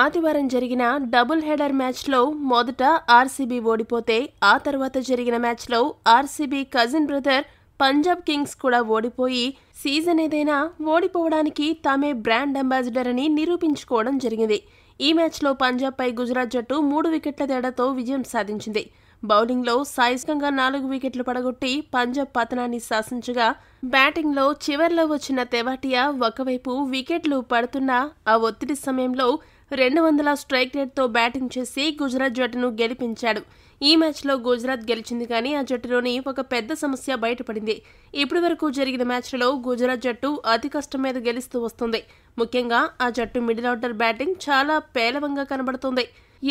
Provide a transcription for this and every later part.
ఆదివారం జరిగిన double header మ్యాచ్లో మొదట ఆర్సీబీ ఓడిపోతే ఆ తర్వాత జరిగిన మ్యాచ్లో RCB cousin brother Punjab kings కూడా ఓడిపోయి సీజన్ ఏదైనా ఓడిపోవడానికి తామే బ్రాండ్ అంబాసిడర్ అని నిరూపించుకోవడం జరిగింది ఈ మ్యాచ్లో పంజాబ్పై గుజరాత్ జట్టు మూడు వికెట్ల తేడాతో విజయం సాధించింది బౌలింగ్లో సాయిస్కంగా నాలుగు వికెట్లు పడగొట్టి పంజాబ్ పతనాన్ని శాసించగా బ్యాటింగ్లో చివర్లో వచ్చిన తెవాటియా ఒకవైపు వికెట్లు పడుతున్నా ఆ ఒత్తిడి సమయంలో రెండు వందల స్ట్రైక్ రేట్తో బ్యాటింగ్ చేసి గుజరాత్ జట్టును గెలిపించాడు ఈ మ్యాచ్లో గుజరాత్ గెలిచింది కానీ ఆ జట్టులోని ఒక పెద్ద సమస్య బయటపడింది ఇప్పటి వరకు జరిగిన మ్యాచ్లలో గుజరాత్ జట్టు అతి కష్టం మీద గెలుస్తూ వస్తుంది ముఖ్యంగా ఆ జట్టు మిడిల్ ఆర్డర్ బ్యాటింగ్ చాలా పేలవంగా కనబడుతుంది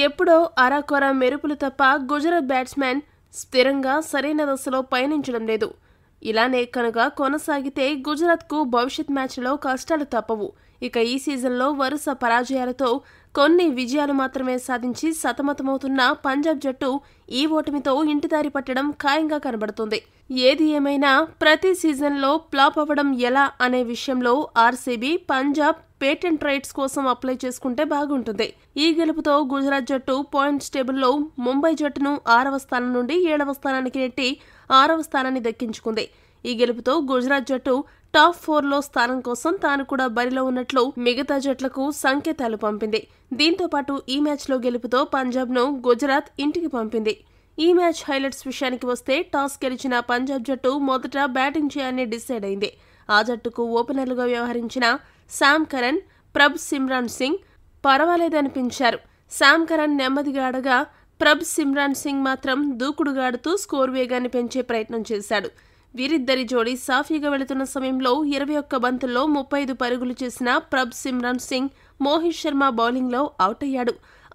ఎప్పుడో అరాకొర మెరుపులు తప్ప గుజరాత్ బ్యాట్స్మెన్ స్థిరంగా సరైన దశలో పయనించడం లేదు ఇలానే కనుక కొనసాగితే గుజరాత్కు భవిష్యత్ మ్యాచ్లో కష్టాలు తప్పవు ఇక ఈ సీజన్లో వరుస పరాజయాలతో కొన్ని విజయాలు మాత్రమే సాధించి సతమతమవుతున్న పంజాబ్ జట్టు ఈ ఓటమితో ఇంటిదారి పట్టడం ఖాయంగా కనబడుతుంది ఏది ఏమైనా ప్రతి సీజన్లో ప్లాప్ అవ్వడం ఎలా అనే విషయంలో ఆర్సీబీ పంజాబ్ పేటెంట్ రైట్స్ కోసం అప్లై చేసుకుంటే బాగుంటుంది ఈ గెలుపుతో గుజరాత్ జట్టు పాయింట్స్ టేబుల్లో ముంబై జట్టును ఆరవ స్థానం నుండి ఏడవ స్థానానికి నెట్టి ఆరవ స్థానాన్ని దక్కించుకుంది ఈ గెలుపుతో గుజరాత్ జట్టు టాప్ ఫోర్లో స్థానం కోసం తాను కూడా బరిలో ఉన్నట్లు మిగతా జట్లకు సంకేతాలు పంపింది దీంతో పాటు ఈ మ్యాచ్లో గెలుపుతో పంజాబ్ను గుజరాత్ ఇంటికి పంపింది ఈ మ్యాచ్ హైలైట్స్ విషయానికి వస్తే టాస్ గెలిచిన పంజాబ్ జట్టు మొదట బ్యాటింగ్ చేయాలని డిసైడ్ అయింది ఆ జట్టుకు ఓపెనర్లుగా వ్యవహరించిన శామ్ కరణ్ ప్రభ్ సిమ్రాన్ సింగ్ పర్వాలేదనిపించారు శామ్ కరణ్ నెమ్మదిగా ఆడగా ప్రభ్ సిమ్రాన్ సింగ్ మాత్రం దూకుడుగాడుతూ స్కోర్ వేగాన్ని పెంచే ప్రయత్నం చేశాడు వీరిద్దరి జోడీ సాఫీగా వెళుతున్న సమయంలో ఇరవై ఒక్క బంతుల్లో ముప్పై ఐదు పరుగులు చేసిన ప్రభ్ సిమ్రాన్ సింగ్ మోహిత్ శర్మ బౌలింగ్లో అవుట్ అయ్యాడు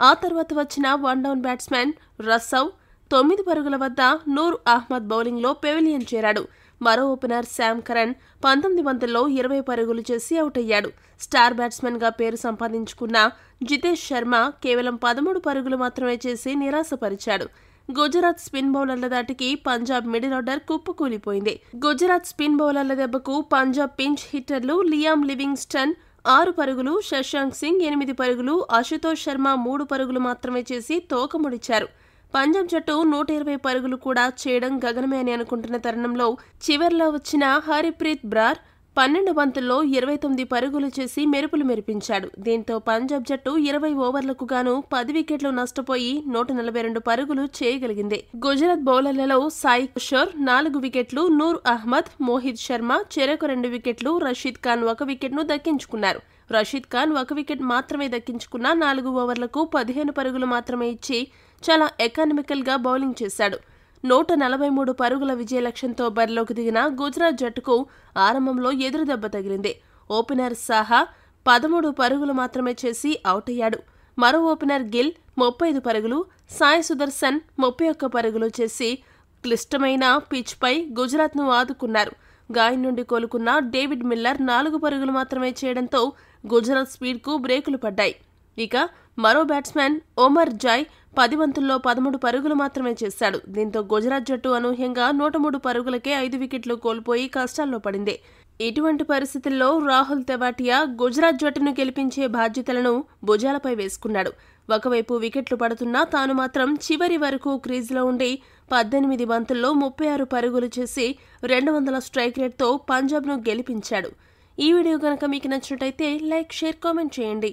ఆ తర్వాత వచ్చిన వన్ డౌన్ బ్యాట్స్మెన్ రసవ్ తొమ్మిది పరుగుల వద్ద నూర్ అహ్మద్ బౌలింగ్లో పెవిలియన్ చేరాడు మరో ఓపెనర్ శామ్ కరణ్ పంతొమ్మిది వందల్లో ఇరవై పరుగులు చేసి అవుట్ అయ్యాడు స్టార్ బ్యాట్స్మెన్గా పేరు సంపాదించుకున్న జితేష్ శర్మ కేవలం పదమూడు పరుగులు మాత్రమే చేసి నిరాశపరిచాడు గుజరాత్ స్పిన్ బౌలర్ల దాటికి పంజాబ్ మిడిల్ ఆర్డర్ కుప్పుకూలిపోయింది గుజరాత్ స్పిన్ బౌలర్ల దెబ్బకు పంజాబ్ పించ్ హిట్టర్లు లియామ్ లివింగ్స్టన్ ఆరు పరుగులు శశాంక్ సింగ్ ఎనిమిది పరుగులు అశుతోష్ శర్మ మూడు పరుగులు మాత్రమే చేసి తోకముడిచారు పంజాబ్ జట్టు నూట ఇరవై పరుగులు కూడా చేయడం గగనమే అని అనుకుంటున్న తరుణంలో చివర్లో వచ్చిన హరిప్రీత్ బ్రార్ పన్నెండు బంతుల్లో ఇరవై తొమ్మిది పరుగులు చేసి మెరుపులు మెరిపించాడు దీంతో పంజాబ్ జట్టు ఇరవై ఓవర్లకు గాను పది వికెట్లు నష్టపోయి నూట నలభై రెండు పరుగులు చేయగలిగింది గుజరాత్ బౌలర్లలో సాయి కిషోర్ నాలుగు వికెట్లు నూర్ అహ్మద్ మోహిత్ శర్మ చెరకు రెండు వికెట్లు రషీద్ ఖాన్ ఒక వికెట్ను దక్కించుకున్నారు రషీద్ ఖాన్ ఒక వికెట్ మాత్రమే దక్కించుకున్న నాలుగు ఓవర్లకు పదిహేను పరుగులు మాత్రమే ఇచ్చి చాలా ఎకానమికల్గా బౌలింగ్ చేశాడు నూట నలభై మూడు పరుగుల విజయ లక్ష్యంతో బరిలోకి దిగిన గుజరాత్ జట్టుకు ఆరంభంలో ఎదురుదెబ్బ తగిలింది ఓపెనర్ సాహా పదమూడు పరుగులు మాత్రమే చేసి అవుట్ అయ్యాడు మరో ఓపెనర్ గిల్ ముప్పై ఐదు పరుగులు సాయి సుదర్శన్ ముప్పై ఒక్క పరుగులు చేసి క్లిష్టమైన పిచ్పై గుజరాత్ను ఆదుకున్నారు గాయం నుండి కోలుకున్న డేవిడ్ మిల్లర్ నాలుగు పరుగులు మాత్రమే చేయడంతో గుజరాత్ స్పీడ్కు బ్రేకులు పడ్డాయి ఇక మరో బ్యాట్స్మెన్ ఓమర్ జాయ్ పది వంతుల్లో పదమూడు పరుగులు మాత్రమే చేశాడు దీంతో గుజరాత్ జట్టు అనూహ్యంగా నూట మూడు పరుగులకే ఐదు వికెట్లు కోల్పోయి కష్టాల్లో పడింది ఇటువంటి పరిస్థితుల్లో రాహుల్ తెవాటియా గుజరాత్ జట్టును గెలిపించే బాధ్యతలను భుజాలపై వేసుకున్నాడు ఒకవైపు వికెట్లు పడుతున్నా తాను మాత్రం చివరి వరకు క్రీజ్లో ఉండి పద్దెనిమిది బంతుల్లో ముప్పై ఆరు పరుగులు చేసి రెండు వందల స్ట్రైక్ రేట్తో పంజాబ్ను గెలిపించాడు ఈ వీడియో కనుక మీకు నచ్చినట్టయితే లైక్ షేర్ కామెంట్ చేయండి